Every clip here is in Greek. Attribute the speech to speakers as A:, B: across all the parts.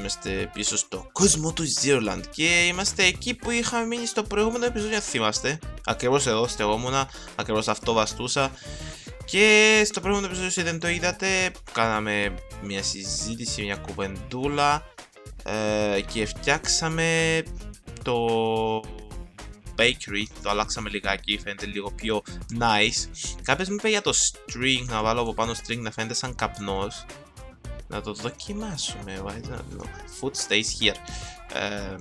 A: Είμαστε πίσω στο κόσμο του Zeroland και είμαστε εκεί που είχαμε μείνει στο προηγούμενο επεισόδιο, θυμάστε. Ακριβώς εδώ στεγόμουνα, ακριβώς αυτό βαστούσα. Και στο προηγούμενο επεισόδιο, όσοι δεν το είδατε, κάναμε μια συζήτηση, μια κουβεντούλα ε, και φτιάξαμε το bakery, το αλλάξαμε λιγάκι, φαίνεται λίγο πιο nice. Κάποιος μου είπε για το string, να βάλω από πάνω string να φαίνεται σαν καπνός να το δοκιμάσουμε. Why not? No. Food stays here. Ε,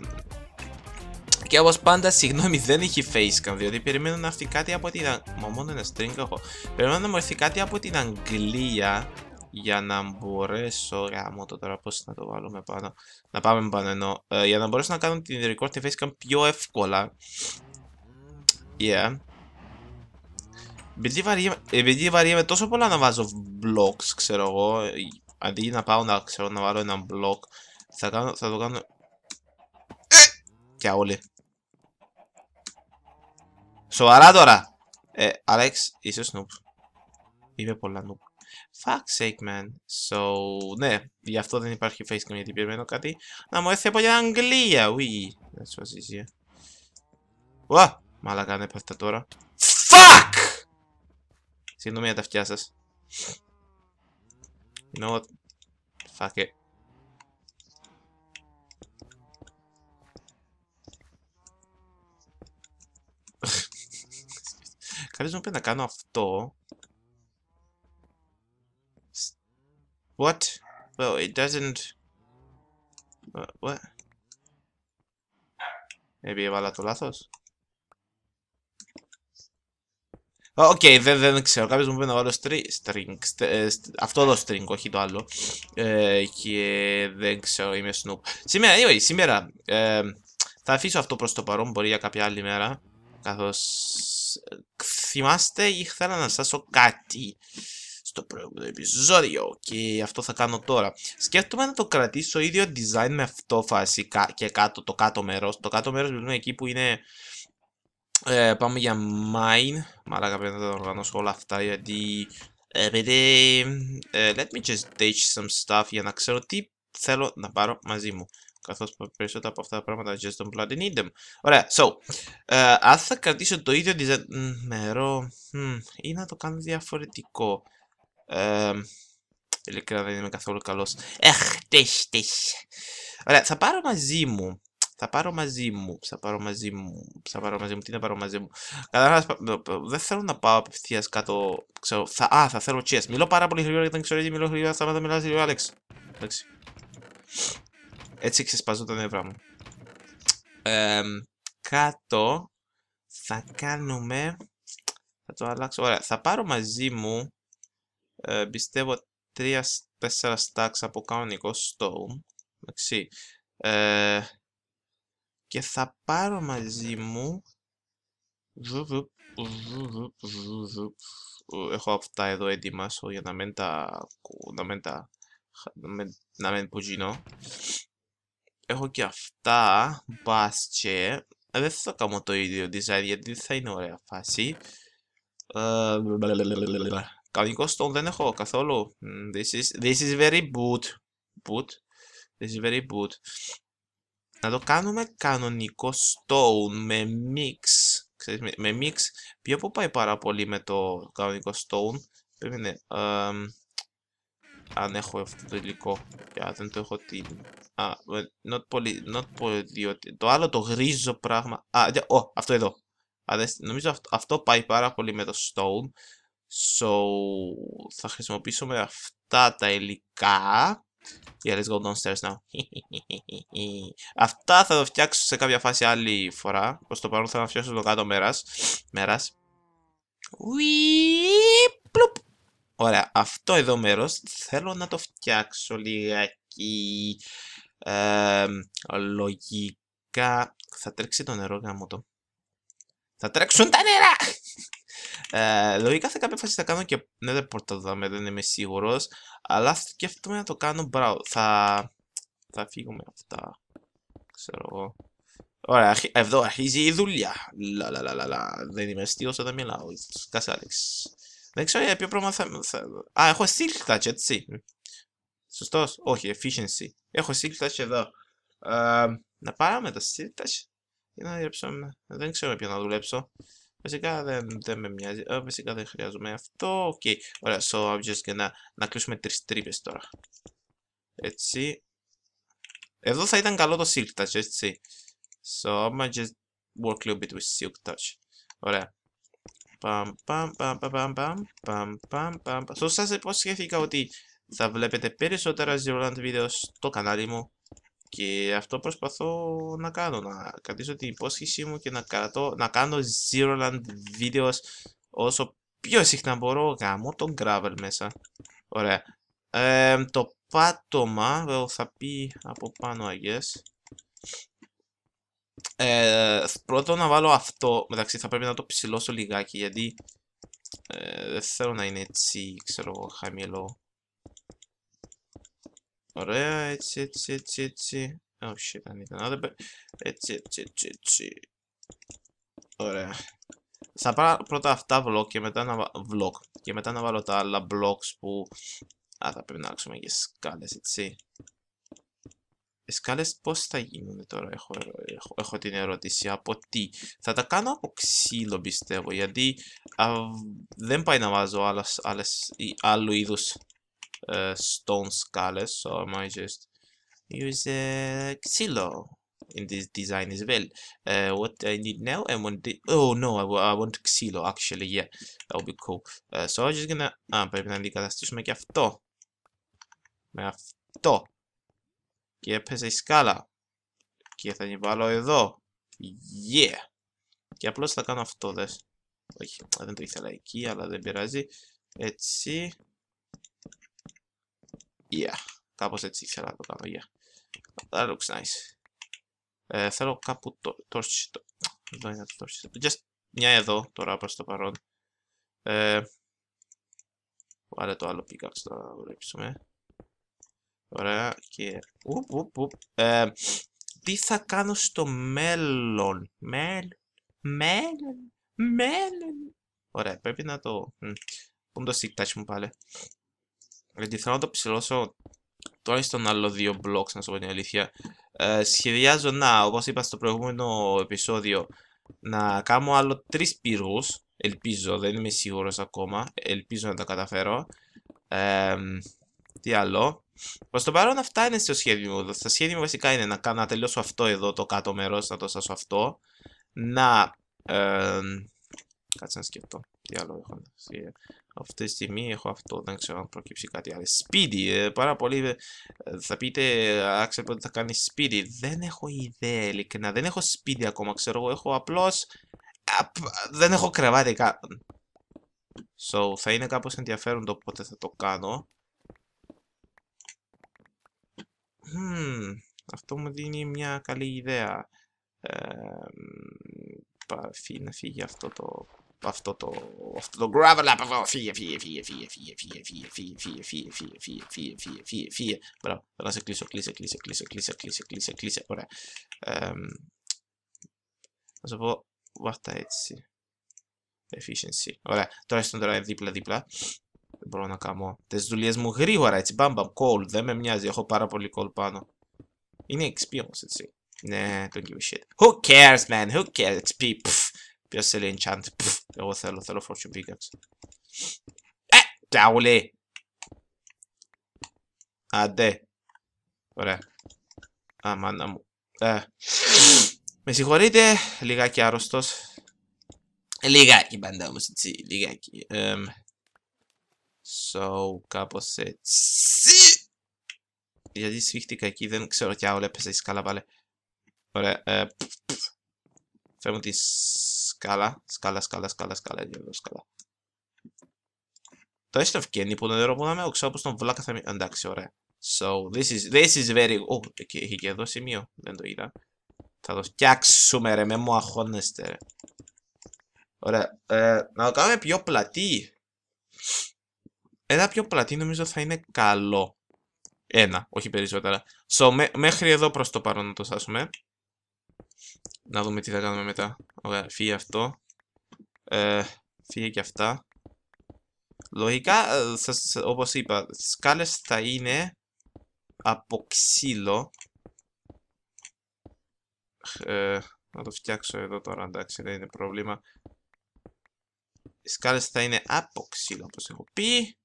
A: και όπως πάντα, συγγνώμη, δεν έχει facecam διότι περιμένω να έρθει κάτι από την. Μα μόνο ένα string έχω. Περιμένω να μου έρθει κάτι από την Αγγλία για να μπορέσω. Γάμο το τώρα, πώς να το βάλουμε πάνω. Να πάμε πάνω ενώ. Ε, για να μπορέσω να κάνω την record τη facecam πιο εύκολα. Yeah. Επειδή βαριέμαι, τόσο πολλά να βάζω blocks, ξέρω εγώ, αντί να πάω να ξέρω να βάλω έναν μπλοκ, θα, κάνω, θα το κάνω... Ε! Και όλοι. Σοβαρά τώρα! Ε, Alex, είσαι snoop. Είμαι πολλά νουπ. Fuck sake, man. So, ναι, γι' αυτό δεν υπάρχει facecam γιατί περιμένω κάτι. Να μου έρθει από την Αγγλία, ουί. That's what's easier. Ουα! Μαλάκα, ναι, πέφτα τώρα. Fuck! Συγγνώμη για τα αυτιά σας. You know what? fuck it. 가려준펜 να κάνω αυτό. What? Well, it doesn't... Uh, what? Maybe έβαλα το λάθος. Οκ, okay, δεν, δεν ξέρω. Κάποιος μου είπε να βάλω string. string ε, αυτό το string, όχι το άλλο. Ε, και δεν ξέρω, είμαι snoop. Σήμερα, anyway, σήμερα ε, θα αφήσω αυτό προς το παρόν. Μπορεί για κάποια άλλη μέρα. Καθώς θυμάστε, ήθελα να πω κάτι στο προηγούμενο επεισόδιο και αυτό θα κάνω τώρα. Σκέφτομαι να το κρατήσω ίδιο design με αυτό φάση και κάτω, το κάτω μέρος. Το κάτω μέρος μιλούμε εκεί που είναι ε, πάμε για mine. Μαλάκα πρέπει να τα οργανώσω όλα αυτά γιατί... Ε, επειδή... Ε, let me just ditch some stuff για να ξέρω τι θέλω να πάρω μαζί μου. Καθώς περισσότερα από αυτά τα πράγματα just don't bloody need them. Ωραία, so... Ε, αν θα κρατήσω το ίδιο design... Νερό... Ή να το κάνω διαφορετικό. Ε, ειλικρινά δεν είμαι καθόλου καλός. Εχ, τεχ, τεχ. Ωραία, θα πάρω μαζί μου θα πάρω μαζί μου, θα πάρω μαζί μου, θα πάρω μαζί μου, τι να πάρω μαζί μου. Καταρχάς, δεν θέλω να πάω απευθείας κάτω. Ξέρω, θα, α, θα θέλω Chess. Μιλώ πάρα πολύ γρήγορα γιατί δεν ξέρω γιατί μιλώ γρήγορα. Σταμάτα, μιλάω γρήγορα, Άλεξ. Εντάξει. Έτσι ξεσπαζούν τα νεύρα μου. Ε, κάτω θα κάνουμε. Θα το αλλάξω. Ωραία, θα πάρω μαζί μου. Ε, πιστεύω 3-4 stacks από κανονικό stone. Εντάξει. Ε, και θα πάρω μαζί μου έχω αυτά εδώ έτοιμα για να μην τα να μην τα να μην πουζινώ. έχω και αυτά μπας και ε, δεν θα κάνω το ίδιο design γιατί δεν θα είναι ωραία φάση ε, κανονικό stone δεν έχω καθόλου this is, this is very boot boot this is very boot να το κάνουμε κανονικό stone με mix. Ξέρεις, με, mix, ποιο που πάει πάρα πολύ με το κανονικό stone. Περίμενε, um, αν έχω αυτό το υλικό. Yeah, δεν το έχω την... Α, not πολύ, not πολύ, διότι το άλλο το γρίζο πράγμα... Α, ah, oh, αυτό εδώ. νομίζω αυτό, αυτό πάει πάρα πολύ με το stone. So, θα χρησιμοποιήσουμε αυτά τα υλικά. Yeah, let's go downstairs now. Αυτά θα το φτιάξω σε κάποια φάση άλλη φορά. Προς το παρόν θα φτιάξω το κάτω μέρας. Μέρας. Ωραία, αυτό εδώ μέρος θέλω να το φτιάξω λιγάκι ε, λογικά. Θα τρέξει το νερό γάμο το. Θα τρέξουν τα νερά! Ε, λογικά σε κάποια φάση θα κάνω και ναι, ρεπορτάζ δάμε, δεν είμαι σίγουρος. Αλλά σκέφτομαι να το κάνω μπράβο. Θα, θα φύγω με αυτά. Ξέρω εγώ. Ωραία, εδώ αρχίζει η δουλειά. Λα, λα, λα, λα, λα. Δεν είμαι αστείος όταν μιλάω. Κάσε, Άλεξ. Δεν ξέρω για ποιο πράγμα θα. θα... Α, έχω silk touch, έτσι. Σωστός. Όχι, efficiency. Έχω silk touch εδώ. Ε, να με τα silk touch. Για να δουλέψω. Δεν ξέρω ποιο να δουλέψω. Βασικά δεν, δεν με μοιάζει. Α, ε, βασικά δεν χρειάζομαι αυτό. Οκ. Okay. Ωραία, so I'm just gonna... να κλείσουμε τρεις τρύπες τώρα. Έτσι. Εδώ θα ήταν καλό το silk touch, έτσι. So I'm just work a little bit with silk touch. Ωραία. Παμ, παμ, παμ, παμ, παμ, παμ, παμ, παμ. Σωστά σας υποσχέθηκα ότι θα βλέπετε περισσότερα Zero Land βίντεο στο κανάλι μου. Και αυτό προσπαθώ να κάνω, να κρατήσω την υπόσχεσή μου και να, κρατώ, να κάνω zero land videos όσο πιο συχνά μπορώ, γάμω τον gravel μέσα. Ωραία. Ε, το πάτωμα ε, θα πει από πάνω yes. Ε, πρώτο να βάλω αυτό, μεταξύ θα πρέπει να το ψηλώσω λιγάκι γιατί ε, δεν θέλω να είναι έτσι, ξέρω χαμηλό. Ωραία, έτσι έτσι έτσι Όχι, Oh shit ήταν. need έτσι έτσι έτσι. ετσι, Ωραία. Θα πάρω πρώτα αυτά vlog και μετά να, Και μετά να βάλω τα άλλα blocks που... Α, θα πρέπει να αλλάξουμε και σκάλες, έτσι. Οι σκάλες πώς θα γίνουν τώρα, έχω, έχω, έχω την ερώτηση. Από τι. Θα τα κάνω από ξύλο πιστεύω, γιατί α, δεν πάει να βάζω άλλες, άλλες, άλλου είδους stone scales so I might just use a xylo in this design as well uh, what I need now I want the oh no I, I want xylo actually yeah that would be cool uh, so I'm just gonna α, πρέπει να αντικαταστήσουμε και αυτό με αυτό και έπεσε η σκάλα και θα την βάλω εδώ yeah και απλώς θα κάνω αυτό δες όχι δεν το ήθελα εκεί αλλά δεν πειράζει έτσι Yeah. Κάπως έτσι ήθελα να το κάνω. Yeah. That looks nice. Ε, θέλω κάπου το torch. Το... Εδώ είναι το torch. Just μια εδώ τώρα προς το παρόν. Ε, το άλλο pickaxe να βλέψουμε. Ωραία και... Ουπ, ουπ, ουπ. Ε, τι θα κάνω στο μέλλον. Μέλλον. Μέλλον. Μέλλον. Ωραία, πρέπει να το... Πού το stick touch μου πάλι γιατί θέλω να το ψηλώσω τώρα στον άλλο δύο blocks, να σου πω την αλήθεια. Ε, σχεδιάζω να, όπως είπα στο προηγούμενο επεισόδιο, να κάνω άλλο τρεις πύργους. Ελπίζω, δεν είμαι σίγουρος ακόμα. Ελπίζω να τα καταφέρω. Ε, τι άλλο. Προς το παρόν αυτά είναι στο σχέδιο μου. Το σχέδιο μου βασικά είναι να, να τελειώσω αυτό εδώ το κάτω μέρος, να το στάσω αυτό. Να... Ε, κάτσε να σκεφτώ. Τι άλλο έχω. Ε, αυτή τη στιγμή έχω αυτό. Δεν ξέρω αν προκύψει κάτι άλλο. Speedy. Ε, πάρα πολύ. Ε, θα πείτε, άξιο πότε θα κάνει speedy. Δεν έχω ιδέα, ειλικρινά. Δεν έχω σπίτι ακόμα, ξέρω εγώ. Έχω απλώς. Δεν έχω κρεβάτι κάτω. So, θα είναι κάπως ενδιαφέρον το πότε θα το κάνω. αυτό μου δίνει μια καλή ιδέα. Ε, να φύγει αυτό το αυτό το, αυτό το gravel από εδώ. Φύγε, φύγε, φύγε, φύγε, φύγε, φύγε, φύγε, φύγε, φύγε, φύγε, φύγε, φύγε, φύγε, φύγε, φύγε. Μπράβο, θέλω να σε κλείσω, κλείσε, κλείσε, κλείσε, κλείσε, κλείσε, κλείσε, κλείσε, ωραία. Θα σου πω, βάρτα έτσι. Efficiency. Ωραία, τώρα στον drive δίπλα-δίπλα. Δεν μπορώ να κάνω τις δουλειές μου γρήγορα έτσι. Μπαμ, μπαμ, call. Δεν με μοιάζει, έχω πάρα πολύ call πάνω. Είναι XP όμω έτσι. Ναι, don't give a shit. Who cares, man? Who cares? XP. Pff. Πιάσε λέει enchant. Εγώ θέλω, θέλω fortune pickaxe. Ε, Τάουλε! Αντέ. Ωραία. Α, μάνα μου. Ε. Με συγχωρείτε, λιγάκι άρρωστος. Λιγάκι πάντα όμως, έτσι, λιγάκι. Um, so, κάπως έτσι. Γιατί σφίχτηκα εκεί, δεν ξέρω τι άλλο, έπεσε. η σκάλα πάλι. Ωραία, ε, φέρνω τις Σκαλα, σκαλα, σκαλα, σκαλα, σκαλα, σκαλα, σκαλά. Το έστω ευκαινή που τον με ο ξάπος τον βλάκα θα μην... Εντάξει, ωραία. So, this is, this is very... oh, έχει και εδώ σημείο. Δεν το είδα. Θα το φτιάξουμε ρε, με μου αγχώνεστε ρε. Ωραία, ε, να το κάνουμε πιο πλατή. Ένα πιο πλατή νομίζω θα είναι καλό. Ένα, όχι περισσότερα. So, μέχρι εδώ προς το παρόν να το στάσουμε. Να δούμε τι θα κάνουμε μετά. Ωραία, φύγει αυτό. Ε, φύγε και αυτά. Λογικά, όπω ε, όπως είπα, σκάλες θα είναι από ξύλο. Ε, να το φτιάξω εδώ τώρα, εντάξει, δεν είναι πρόβλημα. Οι σκάλες θα είναι από ξύλο, όπως έχω πει.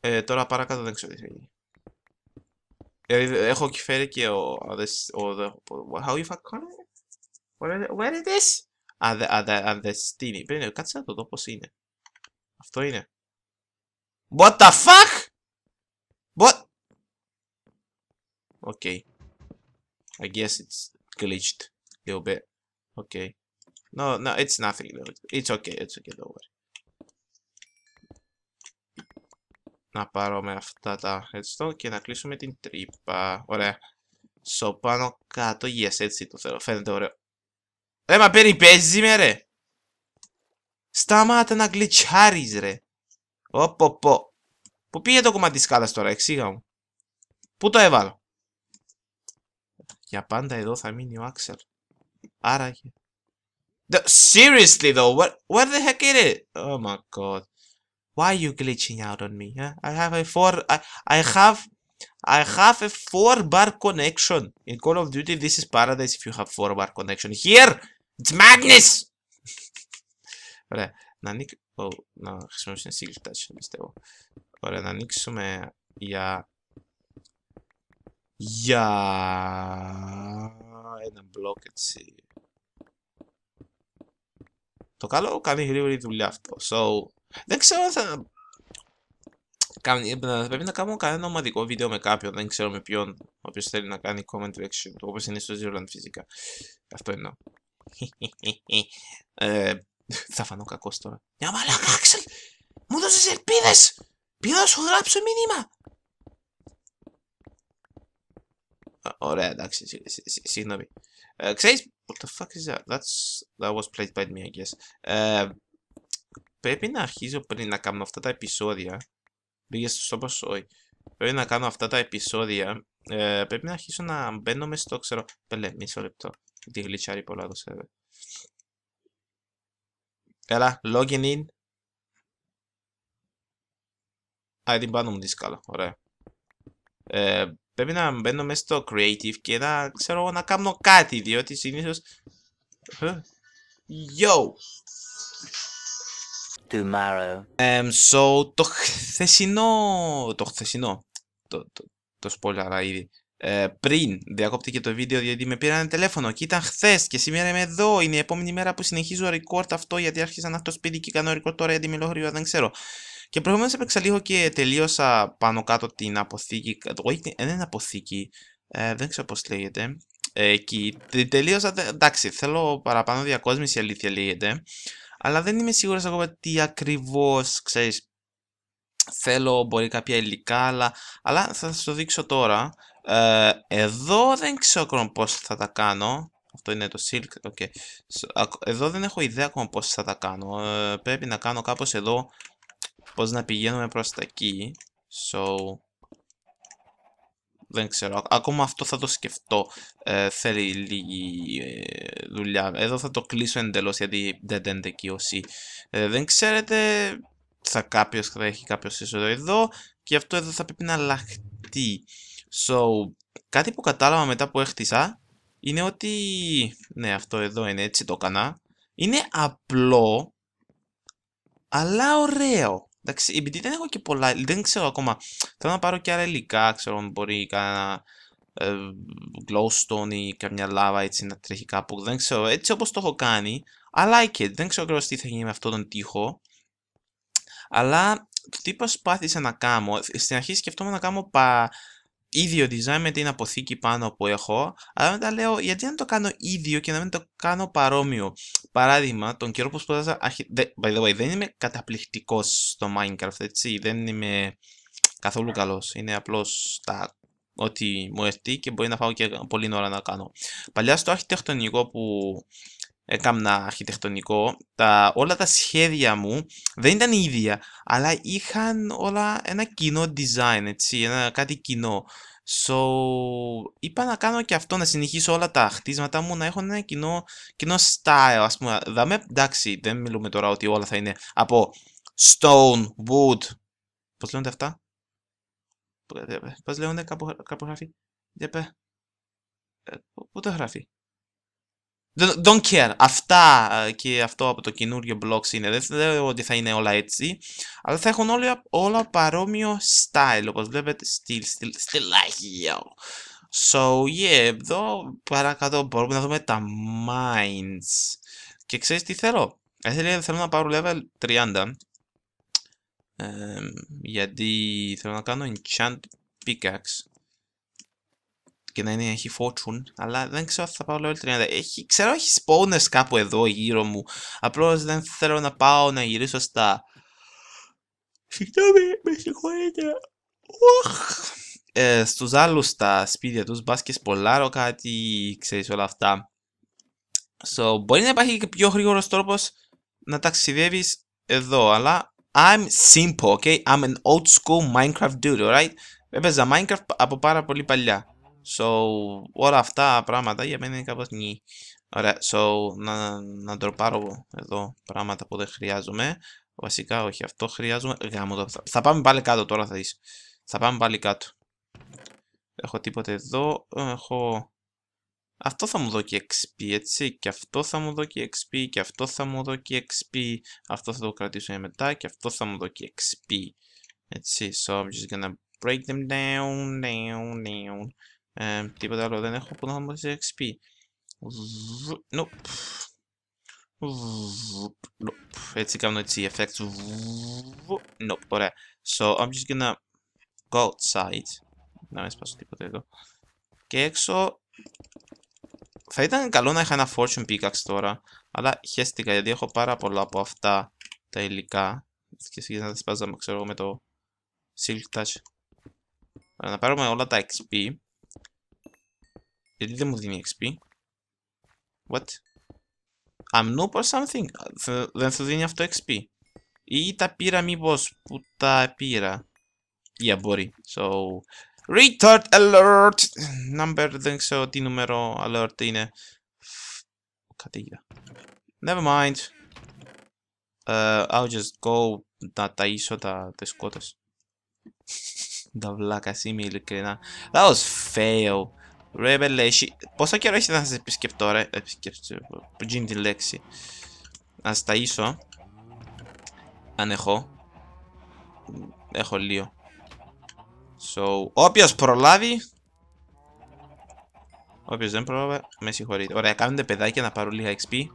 A: Ε, τώρα παρακάτω δεν ξέρω τι θα γίνει. έχω φέρει και ο, ο, ο how you fuck call it? Where, where is this? Αδε, αδε, αδεστίνη. Πριν, κάτσε να το δω πώς είναι. Αυτό είναι. What the fuck? What? Okay. I guess it's glitched a little bit. Okay. No, no, it's nothing. It's okay. It's okay. Don't worry. να πάρω με αυτά τα έτσι και να κλείσουμε την τρύπα. Ωραία. Στο πάνω κάτω, yes, έτσι το θέλω. Φαίνεται ωραίο. Ρε, μα περιπέζει με ρε. Σταμάτα να γκλιτσάρεις ρε. Οπό, πω. Πού πήγε το κομμάτι της κάτας τώρα, εξήγα μου. Πού το έβαλα. Για πάντα εδώ θα μείνει ο Άξελ. Άραγε. The, seriously though, what, what the heck is it? Oh my god. Why are you glitching out on me? Huh? I have a four. I, I have. I have a four bar connection in Call of Duty. This is paradise if you have four bar connection. Here, it's madness. να χρησιμοποιήσουμε single touch, πιστεύω. Ωραία, να ανοίξουμε για. Για. Ένα μπλοκ έτσι. Το καλό κάνει γρήγορη δουλειά αυτό. So, Δεν ξέρω αν θα... πρέπει να κάνω κανένα ομαδικό βίντεο με κάποιον, δεν ξέρω με ποιον, Όποιος θέλει να κάνει comment reaction του, όπως είναι στο Land φυσικά. Αυτό εννοώ. ε, θα φανώ κακός τώρα. Μια μαλά, Άξελ! Μου δώσες ελπίδες! Πήγα να σου γράψω μήνυμα! Ωραία, εντάξει, συγγνώμη. Ε, ξέρεις, what the fuck is that? That's, that was played by me, I guess. Ε, πρέπει να αρχίζω πριν να κάνω αυτά τα επεισόδια. Μπήκε στο όχι. Πρέπει να κάνω αυτά τα επεισόδια. Ε, πρέπει να αρχίσω να μπαίνω μέσα στο ξέρω. Πελέ, μισό λεπτό. Τι γλυτσάρει πολλά το σερβερ. Καλά, login in. Α, την πάνω μου δύσκολα. Ωραία. Ε, πρέπει να μπαίνω μέσα στο creative και να ξέρω να κάνω κάτι διότι συνήθως... Ε, yo! tomorrow. Um, so, το χθεσινό, το χθεσινό, το, το, το spoiler ήδη, ε, πριν διακόπτηκε το βίντεο γιατί με πήραν τηλέφωνο και ήταν χθες και σήμερα είμαι εδώ. Είναι η επόμενη μέρα που συνεχίζω record αυτό γιατί άρχισα να έχω το σπίτι και κάνω record τώρα γιατί μιλώ γρήγορα, δεν ξέρω. Και προηγουμένως έπαιξα λίγο και τελείωσα πάνω κάτω την αποθήκη. Όχι, ε, δεν είναι αποθήκη. Ε, δεν ξέρω πώς λέγεται. Ε, εκεί. Τελείωσα. Εντάξει, θέλω παραπάνω διακόσμηση, αλήθεια λέγεται αλλά δεν είμαι σίγουρος ακόμα τι ακριβώς, ξέρεις, θέλω, μπορεί κάποια υλικά, αλλά, θα σας το δείξω τώρα. Ε, εδώ δεν ξέρω ακόμα πώς θα τα κάνω. Αυτό είναι το silk, ok. Εδώ δεν έχω ιδέα ακόμα πώς θα τα κάνω. Ε, πρέπει να κάνω κάπως εδώ πώς να πηγαίνουμε προς τα εκεί. So, δεν ξέρω, ακόμα αυτό θα το σκεφτώ, ε, θέλει λίγη ε, δουλειά. Εδώ θα το κλείσω εντελώς γιατί δεν δεν ε, δεν ξέρετε, θα, κάποιος, θα έχει κάποιος εδώ και αυτό εδώ θα πρέπει να αλλάχτεί. So, κάτι που κατάλαβα μετά που έχτισα είναι ότι, ναι αυτό εδώ είναι έτσι το κάνα είναι απλό αλλά ωραίο. Εντάξει, επειδή δεν έχω και πολλά, δεν ξέρω ακόμα. Θέλω να πάρω και άλλα υλικά, ξέρω αν μπορεί κανένα ε, glowstone ή καμιά λάβα έτσι να τρέχει κάπου. Δεν ξέρω, έτσι όπως το έχω κάνει. I like it. Δεν ξέρω ακριβώς τι θα γίνει με αυτόν τον τοίχο. Αλλά το τι προσπάθησα να κάνω, στην αρχή σκεφτόμουν να κάνω πα, ίδιο design με την αποθήκη πάνω που έχω, αλλά μετά λέω γιατί να το κάνω ίδιο και να μην το κάνω παρόμοιο. Παράδειγμα, τον καιρό που σπούδαζα, αρχι... by the way, δεν είμαι καταπληκτικός στο Minecraft, έτσι, δεν είμαι καθόλου καλός. είναι απλώς τα ότι μου έρθει και μπορεί να φάω και πολύ ώρα να κάνω. Παλιά στο αρχιτεκτονικό που έκανα αρχιτεκτονικό, τα, όλα τα σχέδια μου δεν ήταν ίδια, αλλά είχαν όλα ένα κοινό design, έτσι, ένα, κάτι κοινό. So, είπα να κάνω και αυτό, να συνεχίσω όλα τα χτίσματα μου, να έχω ένα κοινό, κοινό style, ας πούμε. Δάμε, εντάξει, δεν μιλούμε τώρα ότι όλα θα είναι από stone, wood, πώς λέγονται αυτά, πώς λένε κάπου, κάπου γράφει, ε, πού το γράφει, Don't, care. Αυτά ε, και αυτό από το καινούριο blocks είναι. Δεν λέω ότι θα είναι όλα έτσι. Αλλά θα έχουν όλα, όλα παρόμοιο style. όπως βλέπετε, still like you. So yeah, εδώ παρακάτω μπορούμε να δούμε τα mines. Και ξέρεις τι θέλω. Θέλω, θέλω να πάρω level 30. γιατί θέλω να κάνω enchant pickaxe και να είναι, έχει fortune, αλλά δεν ξέρω αν θα πάω level 30. Έχει, ξέρω έχει spawners κάπου εδώ γύρω μου, απλώς δεν θέλω να πάω να γυρίσω στα... Συγγνώμη, με συγχωρείτε. Ε, στους άλλους τα σπίτια τους, μπας και σπολάρω κάτι, ξέρεις όλα αυτά. So, μπορεί να υπάρχει και πιο γρήγορος τρόπος να ταξιδεύεις εδώ, αλλά I'm simple, okay? I'm an old school Minecraft dude, alright? Έπαιζα Minecraft από πάρα πολύ παλιά. So, όλα αυτά τα πράγματα για μένα είναι κάπως νι. Ωραία, so, να, να ντροπάρω εδώ πράγματα που δεν χρειάζομαι. Βασικά, όχι, αυτό χρειάζομαι. Γάμο το. Θα, θα πάμε πάλι κάτω τώρα, θα δεις. Θα πάμε πάλι κάτω. Έχω τίποτε εδώ. Έχω... Αυτό θα μου και XP, έτσι. Και αυτό θα μου και XP. Και αυτό θα μου και XP. Αυτό θα το κρατήσω για μετά. Και αυτό θα μου και XP. Έτσι, so I'm just gonna break them down, down, down. Ε, τίποτα άλλο δεν έχω που να μου δώσει XP. Νοπ. Έτσι κάνω έτσι effects. ωραία. So I'm just gonna go outside. Να μην σπάσω τίποτα εδώ. Και έξω θα ήταν καλό να είχα ένα fortune pickaxe τώρα. Αλλά χαίστηκα γιατί έχω πάρα πολλά από αυτά τα υλικά. Και σχετικά να τα σπάζαμε ξέρω εγώ με το silk touch. Να πάρουμε όλα τα XP. XP. What? I'm noob or something? Then so didn't have XP. Eita pira mi boss, puta pira. Yeah, buddy. So, retard alert! Number δεν ξέρω τι νούμερο alert είναι. Κατήγηρα. Never mind. Uh, I'll just go να ταΐσω τα, τις κότες. Τα βλάκα είμαι ειλικρινά. That was fail. Revelation. Πόσο καιρό έχετε να σα επισκεπτώ, ρε. Επισκεφτώ. Που γίνει τη λέξη. Να σα ταΐσω Αν έχω. Έχω λίγο. So, όποιο προλάβει. Όποιο δεν προλάβει, με συγχωρείτε. Ωραία, κάνετε παιδάκια να πάρω λίγα XP.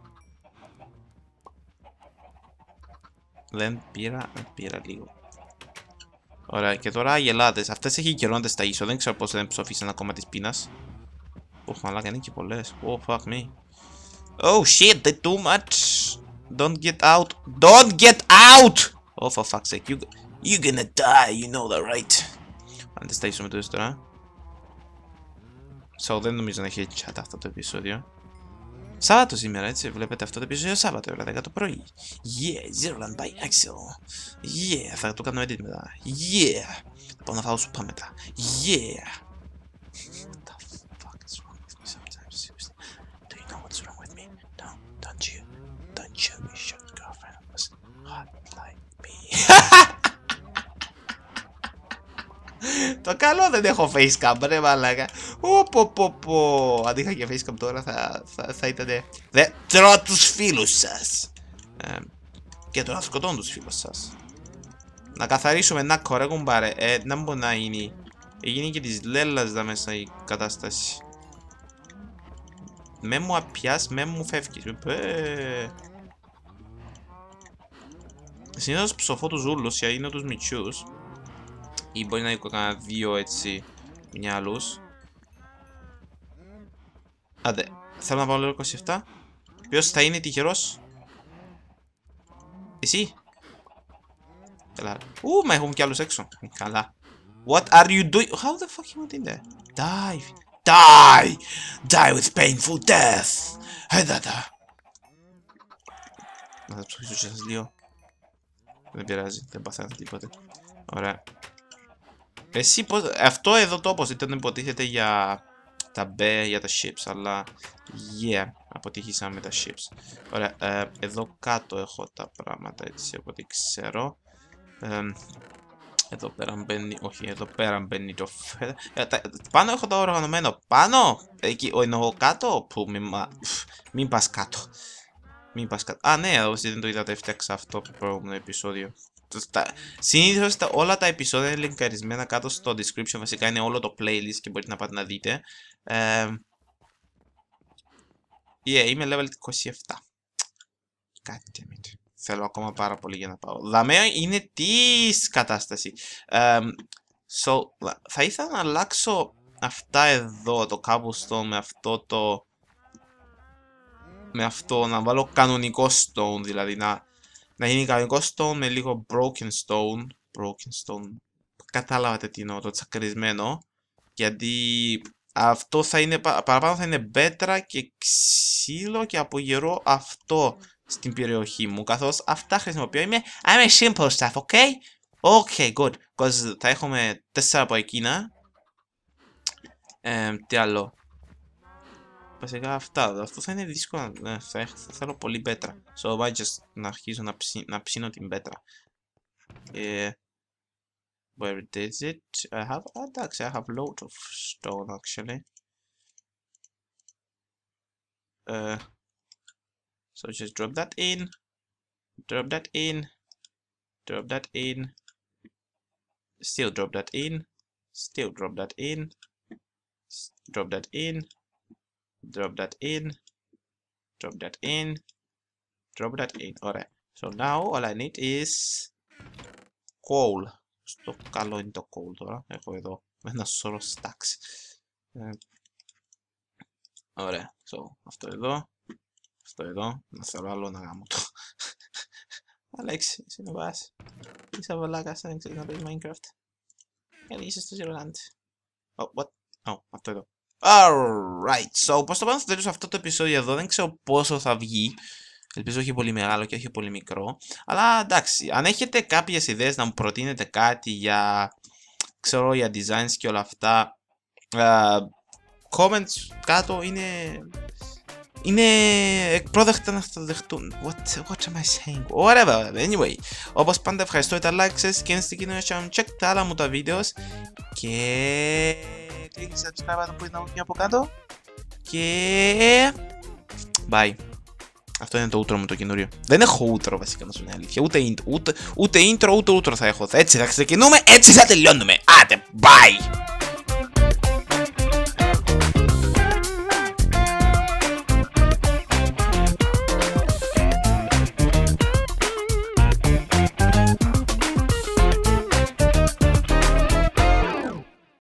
A: Δεν πήρα, πήρα λίγο. Ωραία, και τώρα οι Ελλάδες. Αυτές έχει καιρώνται τα ίσο. Δεν ξέρω πώς δεν ψοφίσαν ακόμα τη πείνας. Ωχ, μαλάκα είναι και πολλές. Oh, fuck me. Oh shit, they too much. Don't get out. Don't get out! Oh, for fuck's sake. You, you're gonna die, you know that, right? Αν δεν σταίσουμε το τώρα. So, δεν νομίζω να έχει chat αυτό το επεισόδιο. Σάββατο σήμερα, έτσι. Βλέπετε αυτό το επεισόδιο Σάββατο, ώρα 10 το πρωί. Yeah, Zero by Axel. Yeah, θα το κάνω edit μετά. Yeah. Λοιπόν, θα πάω να φάω σου πάμε μετά. Yeah. Το καλό δεν έχω face cam, ρε μαλάκα. Ωπο, πω, είχα και facecam τώρα θα, θα, θα ήταν. δε. τρώω τους φίλους σας. Ε, και τώρα σκοτώνω τους φίλους σας. Να καθαρίσουμε ένα κορέ πάρε, Ε, να μπορεί να είναι. Έγινε και της λέλας δα μέσα η κατάσταση. Με μου απιάς, με μου φεύγεις. Ε, ε, ε. Συνήθως ψοφώ τους ζούλου ή είναι τους μυτσιού. Ή μπορεί να έχω κανένα δύο έτσι μυαλούς Άντε, θέλω να βάλω 27. Ποιος θα είναι τυχερός. Εσύ. Καλά. Ού, μα έχουν κι άλλους έξω. Καλά. What are you doing? How the fuck you went in there? Die! Die! Die with painful death! Έδατα! Ε, να τα ψωχίσω σε σας λίγο. Δεν πειράζει, δεν παθαίνω τίποτε. Ωραία. Εσύ πώς... Αυτό εδώ το όπω ήταν υποτίθεται για τα B για τα ships, αλλά yeah, αποτύχησαμε τα ships. Ωραία, ε, εδώ κάτω έχω τα πράγματα έτσι από ό,τι ξέρω. Ε, εδώ πέρα μπαίνει, όχι, εδώ πέρα μπαίνει το ε, πάνω έχω το οργανωμένο, πάνω! Εκεί, ο, εννοώ κάτω, που μη, μα, μην πας κάτω. Μην πας κάτω. Α, ναι, όσοι δεν το είδατε, έφτιαξα αυτό το προηγούμενο επεισόδιο. Συνήθω συνήθως όλα τα επεισόδια είναι λιγκαρισμένα κάτω στο description, βασικά είναι όλο το playlist και μπορείτε να πάτε να δείτε. Ε, yeah, είμαι level 27. God damn it. Θέλω ακόμα πάρα πολύ για να πάω. Δαμέα είναι της κατάσταση. Ε, so, θα ήθελα να αλλάξω αυτά εδώ, το cobblestone με αυτό το... Με αυτό, να βάλω κανονικό stone, δηλαδή να, να γίνει κανονικό stone με λίγο broken stone. Broken stone. Κατάλαβατε τι εννοώ, το τσακρισμένο. Γιατί αυτό θα είναι, παραπάνω θα είναι πέτρα και ξύλο και από αυτό στην περιοχή μου, καθώς αυτά χρησιμοποιώ. Είμαι, I'm a simple stuff, ok? Ok, good. Because θα έχουμε τέσσερα από εκείνα. Ε, τι άλλο. Βασικά αυτά. Αυτό θα είναι δύσκολο. Ε, θα, θα, θέλω πολύ πέτρα. So, I just να αρχίζω να, να ψήνω την πέτρα. Ε, where it is it i have and actually i have a lot of stone actually uh so just drop that in drop that in drop that in still drop that in still drop that in drop that in drop that in drop that in drop that in all right so now all i need is coal Στο καλό είναι το κολ τώρα. Έχω εδώ ένα σώρο stacks. Ε, ωραία. So, αυτό εδώ. Αυτό εδώ. Να θέλω άλλο να γάμω το. Αλέξ, εσύ είναι πας. Είσαι αβολάκας, δεν να πεις Minecraft. Γιατί είσαι στο Zero Land. Oh, what? Oh, αυτό εδώ. Alright, so πώς το πάνω θα τελειώσω αυτό το επεισόδιο εδώ, δεν ξέρω πόσο θα βγει. Ελπίζω όχι πολύ μεγάλο και όχι πολύ μικρό. Αλλά εντάξει, αν έχετε κάποιες ιδέες να μου προτείνετε κάτι για, ξέρω, για designs και όλα αυτά, uh, comments κάτω είναι. Είναι εκπρόδεκτα να το δεχτούν. What, what am I saying? Whatever, anyway. Όπως πάντα, ευχαριστώ για τα like σας και στην κοινωνία σας. Check τα άλλα μου τα βίντεος. Και. Κλείνει subscribe αν που να από κάτω. Και. Bye. Αυτό είναι το ούτρο μου το καινούριο. Δεν έχω ούτρο βασικά να σου είναι αλήθεια. Ούτε, int, ούτε, ούτε intro ούτε ούτρο θα έχω. Έτσι θα ξεκινούμε, έτσι θα τελειώνουμε. Άτε bye!